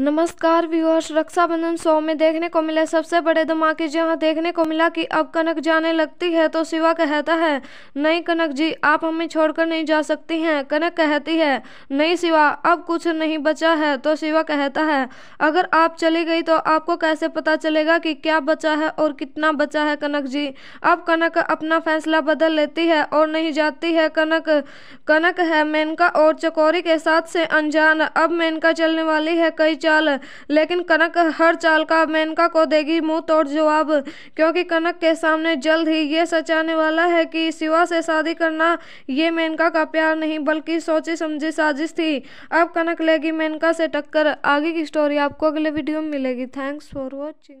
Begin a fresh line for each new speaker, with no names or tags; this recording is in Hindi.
नमस्कार व्यूअर्स रक्षाबंधन शो में देखने को मिले सबसे बड़े धमाके जहां देखने को मिला कि अब कनक जाने लगती है तो शिवा कहता है नहीं कनक जी आप हमें छोड़कर नहीं जा सकती हैं कनक कहती है नहीं शिवा अब कुछ नहीं बचा है तो शिवा कहता है अगर आप चली गई तो आपको कैसे पता चलेगा कि क्या बचा है और कितना बचा है कनक जी अब कनक अपना फैसला बदल लेती है और नहीं जाती है कनक कनक है मेनका और चकोरी के साथ से अनजान अब मेनका चलने वाली है कई चाल लेकिन कनक हर चाल का मेनका को देगी मुंह तोड़ जवाब क्योंकि कनक के सामने जल्द ही ये सचाने वाला है कि शिवा से शादी करना ये मेनका का प्यार नहीं बल्कि सोची समझी साजिश थी अब कनक लेगी मेनका से टक्कर आगे की स्टोरी आपको अगले वीडियो में मिलेगी थैंक्स फॉर वॉचिंग